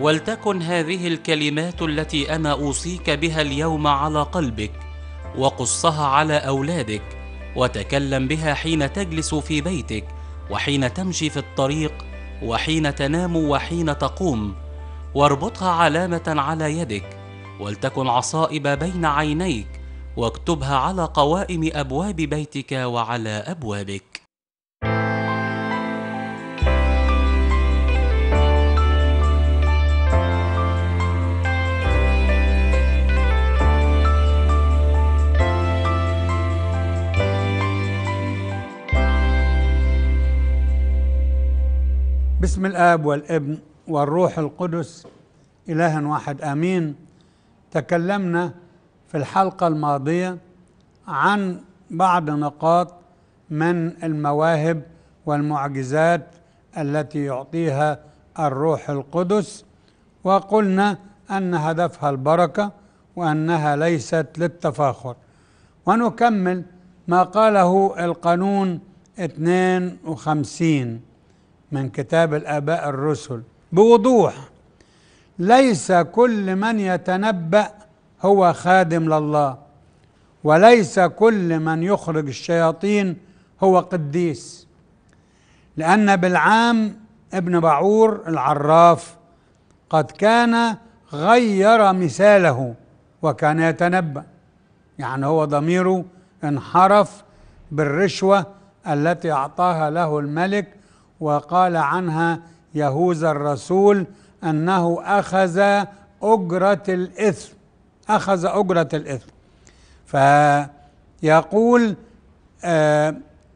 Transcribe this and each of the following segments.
ولتكن هذه الكلمات التي انا اوصيك بها اليوم على قلبك وقصها على اولادك وتكلم بها حين تجلس في بيتك وحين تمشي في الطريق وحين تنام وحين تقوم واربطها علامه على يدك ولتكن عصائب بين عينيك واكتبها على قوائم ابواب بيتك وعلى ابوابك باسم الاب والابن والروح القدس اله واحد امين تكلمنا في الحلقه الماضيه عن بعض نقاط من المواهب والمعجزات التي يعطيها الروح القدس وقلنا ان هدفها البركه وانها ليست للتفاخر ونكمل ما قاله القانون 52 من كتاب الآباء الرسل بوضوح ليس كل من يتنبأ هو خادم لله وليس كل من يخرج الشياطين هو قديس لأن بالعام ابن بعور العراف قد كان غير مثاله وكان يتنبأ يعني هو ضميره انحرف بالرشوة التي أعطاها له الملك وقال عنها يهوذا الرسول أنه أخذ أجرة الإثم أخذ أجرة الإثم فيقول آه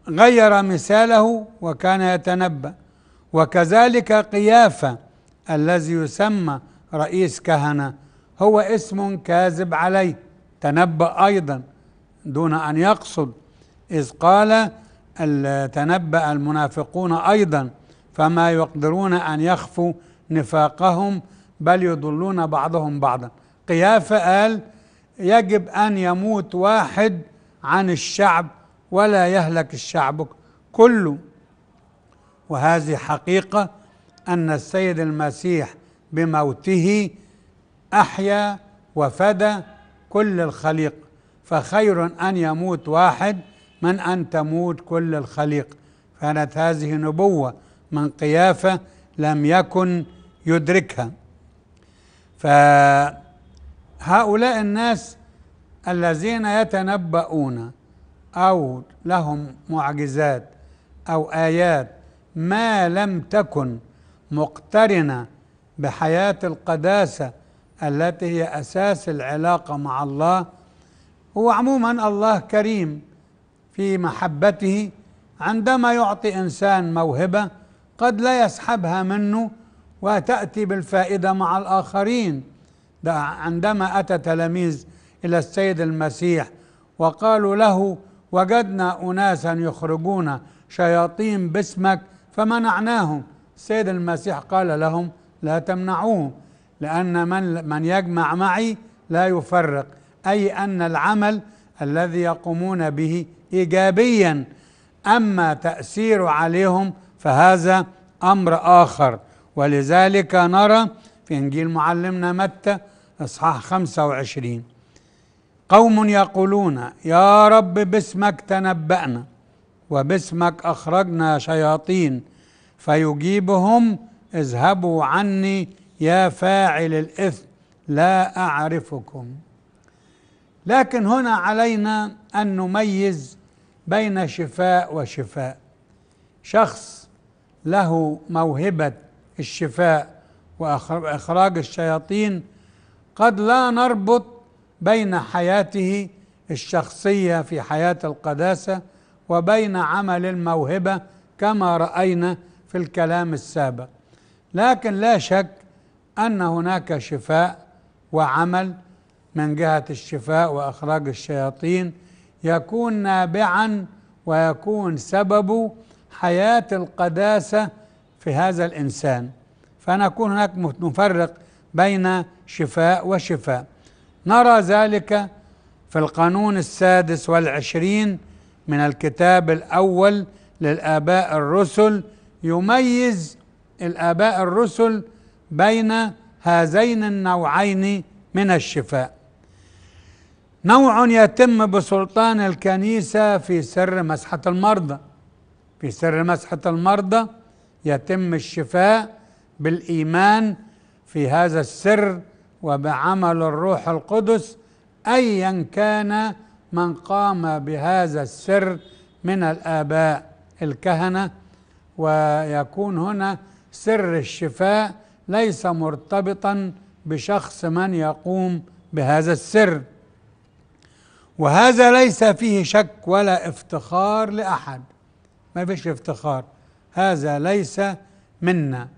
غير مثاله وكان يتنبأ وكذلك قيافة الذي يسمى رئيس كهنة هو اسم كاذب عليه تنبأ أيضا دون أن يقصد إذ قال تنبأ المنافقون أيضا فما يقدرون أن يخفوا نفاقهم بل يضلون بعضهم بعضا قيافة قال يجب أن يموت واحد عن الشعب ولا يهلك الشعب كله وهذه حقيقة أن السيد المسيح بموته أحيا وفدى كل الخليقة فخير أن يموت واحد من أن تموت كل الخليقة كانت هذه نبوة من قيافة لم يكن يدركها فهؤلاء الناس الذين يتنبؤون أو لهم معجزات أو آيات ما لم تكن مقترنة بحياة القداسة التي هي أساس العلاقة مع الله هو عموما الله كريم في محبته عندما يعطي انسان موهبه قد لا يسحبها منه وتاتي بالفائده مع الاخرين ده عندما اتى تلاميذ الى السيد المسيح وقالوا له وجدنا اناسا يخرجون شياطين باسمك فمنعناهم السيد المسيح قال لهم لا تمنعوهم لان من من يجمع معي لا يفرق اي ان العمل الذي يقومون به ايجابيا اما تاثيره عليهم فهذا امر اخر ولذلك نرى في انجيل معلمنا متى اصحاح 25 قوم يقولون يا رب باسمك تنبأنا وباسمك أخرجنا شياطين فيجيبهم اذهبوا عني يا فاعل الإثم لا أعرفكم لكن هنا علينا أن نميز بين شفاء وشفاء شخص له موهبة الشفاء وإخراج الشياطين قد لا نربط بين حياته الشخصية في حياة القداسة وبين عمل الموهبة كما رأينا في الكلام السابق لكن لا شك أن هناك شفاء وعمل من جهة الشفاء وإخراج الشياطين يكون نابعا ويكون سبب حياة القداسة في هذا الإنسان فنكون هناك نفرق بين شفاء وشفاء نرى ذلك في القانون السادس والعشرين من الكتاب الأول للآباء الرسل يميز الآباء الرسل بين هذين النوعين من الشفاء نوع يتم بسلطان الكنيسة في سر مسحة المرضى في سر مسحة المرضى يتم الشفاء بالإيمان في هذا السر وبعمل الروح القدس أيا كان من قام بهذا السر من الآباء الكهنة ويكون هنا سر الشفاء ليس مرتبطا بشخص من يقوم بهذا السر وهذا ليس فيه شك ولا افتخار لأحد ما فيش افتخار هذا ليس منا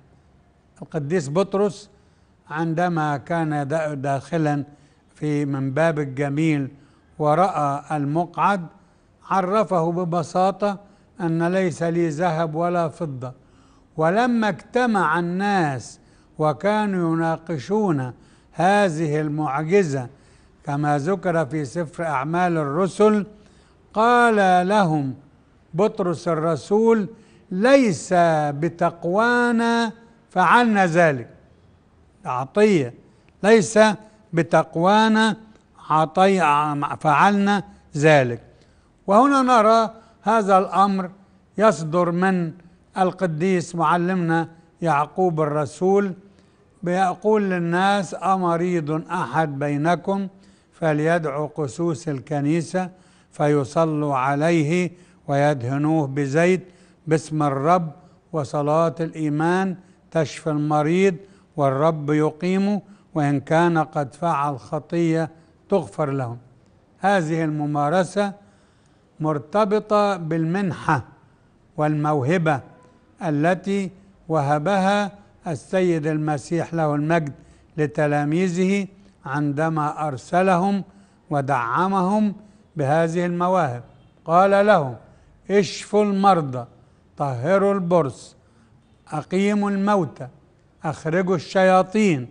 القديس بطرس عندما كان داخلا في من باب الجميل ورأى المقعد عرفه ببساطة أن ليس لي ذهب ولا فضة ولما اجتمع الناس وكانوا يناقشون هذه المعجزة كما ذكر في سفر أعمال الرسل قال لهم بطرس الرسول ليس بتقوانا فعلنا ذلك عطية ليس بتقوانا عطي فعلنا ذلك وهنا نرى هذا الأمر يصدر من القديس معلمنا يعقوب الرسول بيقول للناس أمريض أحد بينكم فليدعو قسوس الكنيسة فيصلوا عليه ويدهنوه بزيت باسم الرب وصلاة الإيمان تشفي المريض والرب يقيمه وإن كان قد فعل خطية تغفر لهم هذه الممارسة مرتبطة بالمنحة والموهبة التي وهبها السيد المسيح له المجد لتلاميذه عندما أرسلهم ودعمهم بهذه المواهب قال لهم اشفوا المرضى طهروا البرص أقيموا الموتى أخرجوا الشياطين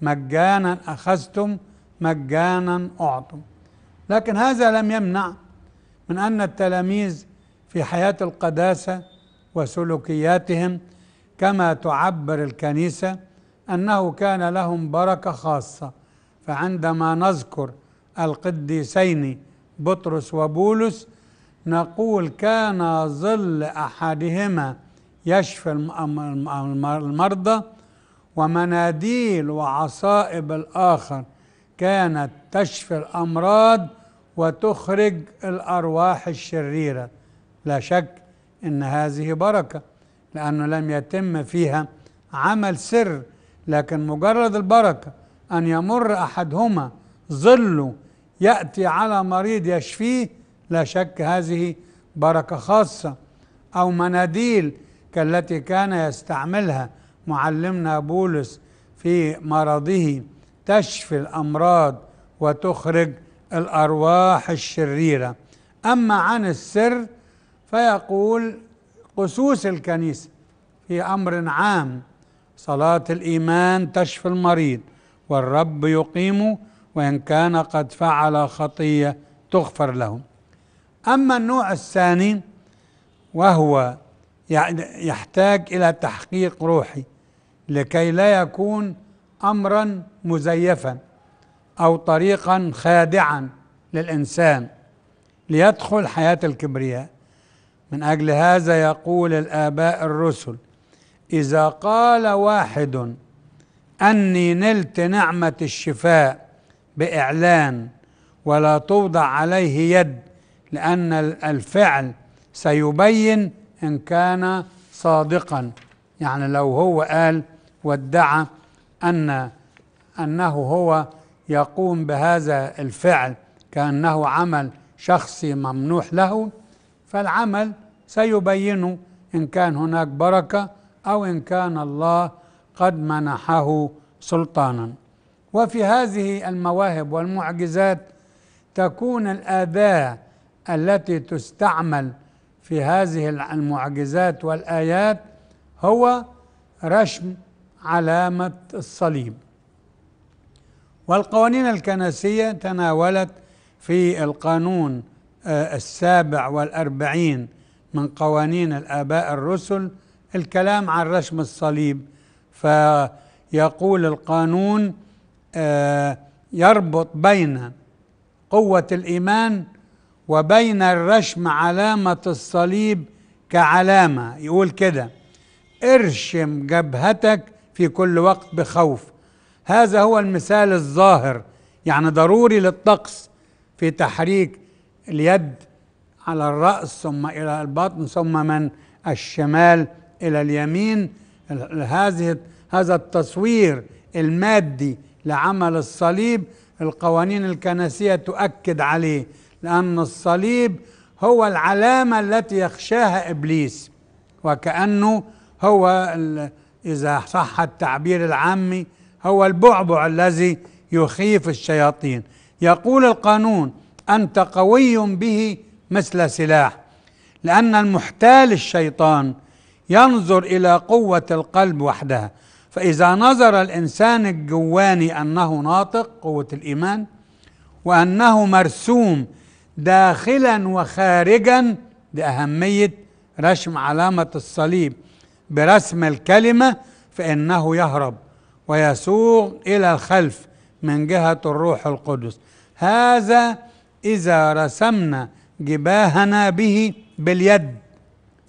مجانا أخذتم مجانا أعطم لكن هذا لم يمنع من أن التلاميذ في حياة القداسة وسلوكياتهم كما تعبر الكنيسة أنه كان لهم بركة خاصة فعندما نذكر القديسين بطرس وبولس نقول كان ظل احدهما يشفي المرضى ومناديل وعصائب الاخر كانت تشفي الامراض وتخرج الارواح الشريره لا شك ان هذه بركه لانه لم يتم فيها عمل سر لكن مجرد البركه أن يمر أحدهما ظله يأتي على مريض يشفيه لا شك هذه بركة خاصة أو مناديل كالتي كان يستعملها معلمنا بولس في مرضه تشفي الأمراض وتخرج الأرواح الشريرة أما عن السر فيقول قسوس الكنيسة في أمر عام صلاة الإيمان تشفي المريض والرب يقيمه وإن كان قد فعل خطية تغفر له أما النوع الثاني وهو يعني يحتاج إلى تحقيق روحي لكي لا يكون أمرا مزيفا أو طريقا خادعا للإنسان ليدخل حياة الكبرياء من أجل هذا يقول الآباء الرسل إذا قال واحد أني نلت نعمة الشفاء بإعلان ولا توضع عليه يد لأن الفعل سيبين إن كان صادقا يعني لو هو قال وادعى أن أنه هو يقوم بهذا الفعل كأنه عمل شخصي ممنوح له فالعمل سيبينه إن كان هناك بركة أو إن كان الله قد منحه سلطانا وفي هذه المواهب والمعجزات تكون الاداه التي تستعمل في هذه المعجزات والايات هو رشم علامه الصليب والقوانين الكنسيه تناولت في القانون آه، السابع والأربعين من قوانين الآباء الرسل الكلام عن رشم الصليب فيقول القانون آه، يربط بين قوة الإيمان وبين الرشم علامة الصليب كعلامة يقول كده ارشم جبهتك في كل وقت بخوف هذا هو المثال الظاهر يعني ضروري للطقس في تحريك اليد على الرأس ثم إلى البطن ثم من الشمال إلى اليمين هذه هذا التصوير المادي لعمل الصليب القوانين الكنسية تؤكد عليه لأن الصليب هو العلامة التي يخشاها إبليس وكأنه هو إذا صح التعبير العامي هو البعبع الذي يخيف الشياطين يقول القانون أنت قوي به مثل سلاح لأن المحتال الشيطان ينظر إلى قوة القلب وحدها فإذا نظر الإنسان الجواني أنه ناطق قوة الإيمان وأنه مرسوم داخلا وخارجا بأهمية رسم علامة الصليب برسم الكلمة فإنه يهرب ويسوق إلى الخلف من جهة الروح القدس هذا إذا رسمنا جباهنا به باليد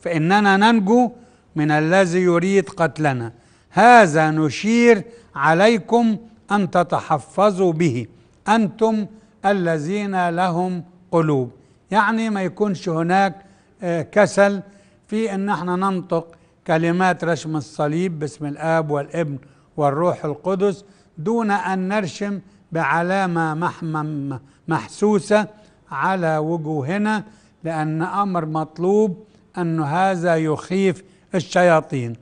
فإننا ننجو من الذي يريد قتلنا هذا نشير عليكم أن تتحفظوا به أنتم الذين لهم قلوب يعني ما يكونش هناك آه، كسل في أن احنا ننطق كلمات رشم الصليب باسم الآب والابن والروح القدس دون أن نرشم بعلامة محسوسة على وجوهنا لأن أمر مطلوب أن هذا يخيف الشياطين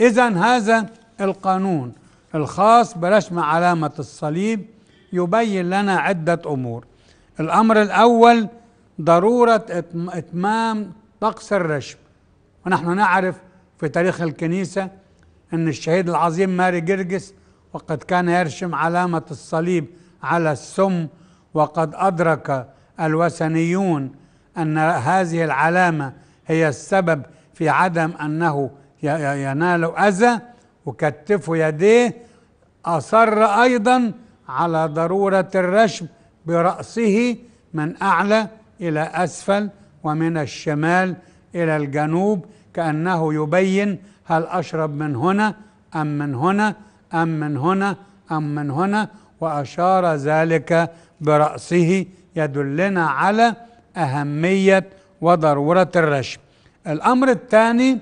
إذا هذا القانون الخاص برسم علامة الصليب يبين لنا عدة أمور الأمر الأول ضرورة إتمام طقس الرشم ونحن نعرف في تاريخ الكنيسة أن الشهيد العظيم ماري جرجس وقد كان يرشم علامة الصليب على السم وقد أدرك الوثنيون أن هذه العلامة هي السبب في عدم أنه ينال أذى وكتفه يديه أصر أيضا على ضرورة الرشم برأسه من أعلى إلى أسفل ومن الشمال إلى الجنوب كأنه يبين هل أشرب من هنا أم من هنا أم من هنا أم من هنا وأشار ذلك برأسه يدلنا على أهمية وضرورة الرشم الأمر الثاني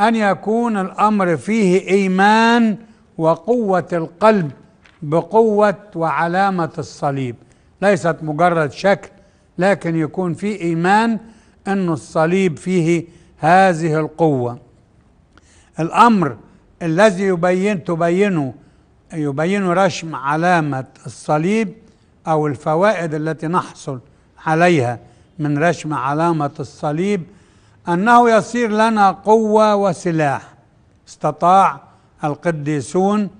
أن يكون الأمر فيه إيمان وقوة القلب بقوة وعلامة الصليب ليست مجرد شكل لكن يكون في إيمان أن الصليب فيه هذه القوة الأمر الذي يبين تبينه يبين رشم علامة الصليب أو الفوائد التي نحصل عليها من رشم علامة الصليب أنه يصير لنا قوة وسلاح استطاع القديسون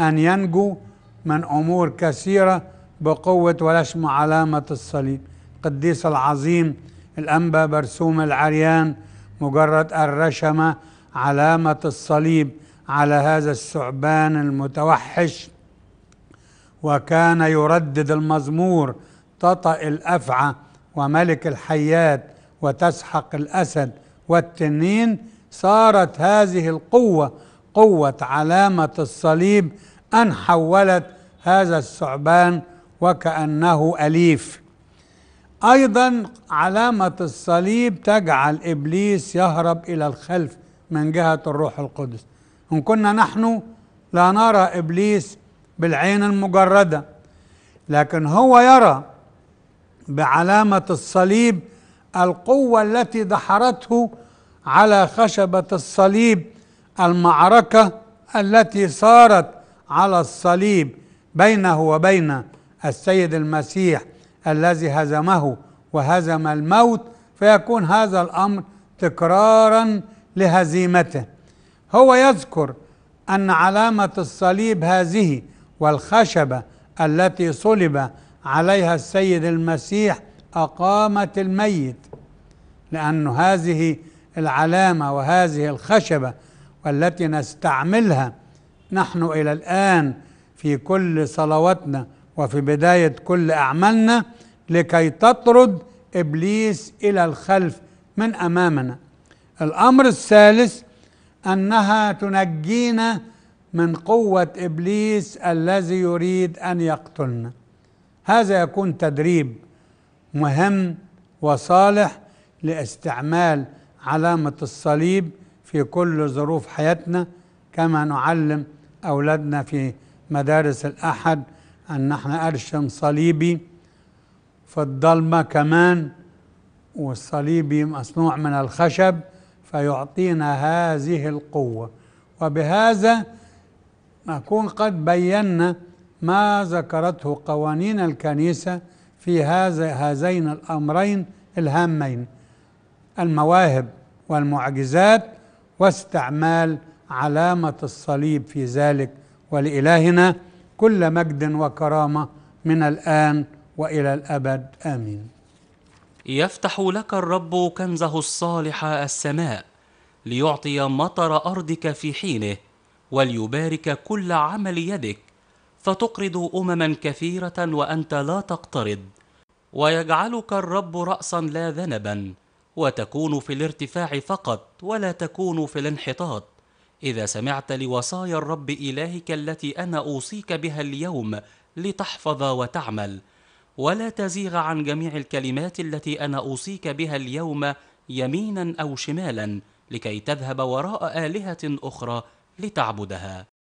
أن ينجو من أمور كثيرة بقوة ولشم علامة الصليب القديس العظيم الأنبا برسوم العريان مجرد الرشمة علامة الصليب على هذا الثعبان المتوحش وكان يردد المزمور تطأ الأفعى وملك الحيات وتسحق الأسد والتنين صارت هذه القوة قوة علامة الصليب أن حولت هذا الثعبان وكأنه أليف أيضا علامة الصليب تجعل إبليس يهرب إلى الخلف من جهة الروح القدس إن كنا نحن لا نرى إبليس بالعين المجردة لكن هو يرى بعلامة الصليب القوة التي دحرته على خشبة الصليب المعركة التي صارت على الصليب بينه وبين السيد المسيح الذي هزمه وهزم الموت فيكون هذا الأمر تكرارا لهزيمته هو يذكر أن علامة الصليب هذه والخشبة التي صلب عليها السيد المسيح أقامة الميت لأن هذه العلامة وهذه الخشبة والتي نستعملها نحن إلى الآن في كل صلواتنا وفي بداية كل أعمالنا لكي تطرد إبليس إلى الخلف من أمامنا الأمر الثالث أنها تنجينا من قوة إبليس الذي يريد أن يقتلنا هذا يكون تدريب مهم وصالح لاستعمال علامة الصليب في كل ظروف حياتنا كما نعلم أولادنا في مدارس الأحد أن احنا أرشم صليبي في الضلمة كمان والصليبي مصنوع من الخشب فيعطينا هذه القوة وبهذا نكون قد بينا ما ذكرته قوانين الكنيسة في هذا هذين الأمرين الهامين المواهب والمعجزات واستعمال علامة الصليب في ذلك ولإلهنا كل مجد وكرامة من الآن وإلى الأبد آمين يفتح لك الرب كنزه الصالح السماء ليعطي مطر أرضك في حينه وليبارك كل عمل يدك فتقرض أمما كثيرة وأنت لا تقترض ويجعلك الرب رأسا لا ذنبا وتكون في الارتفاع فقط ولا تكون في الانحطاط إذا سمعت لوصايا الرب إلهك التي أنا أوصيك بها اليوم لتحفظ وتعمل ولا تزيغ عن جميع الكلمات التي أنا أوصيك بها اليوم يمينا أو شمالا لكي تذهب وراء آلهة أخرى لتعبدها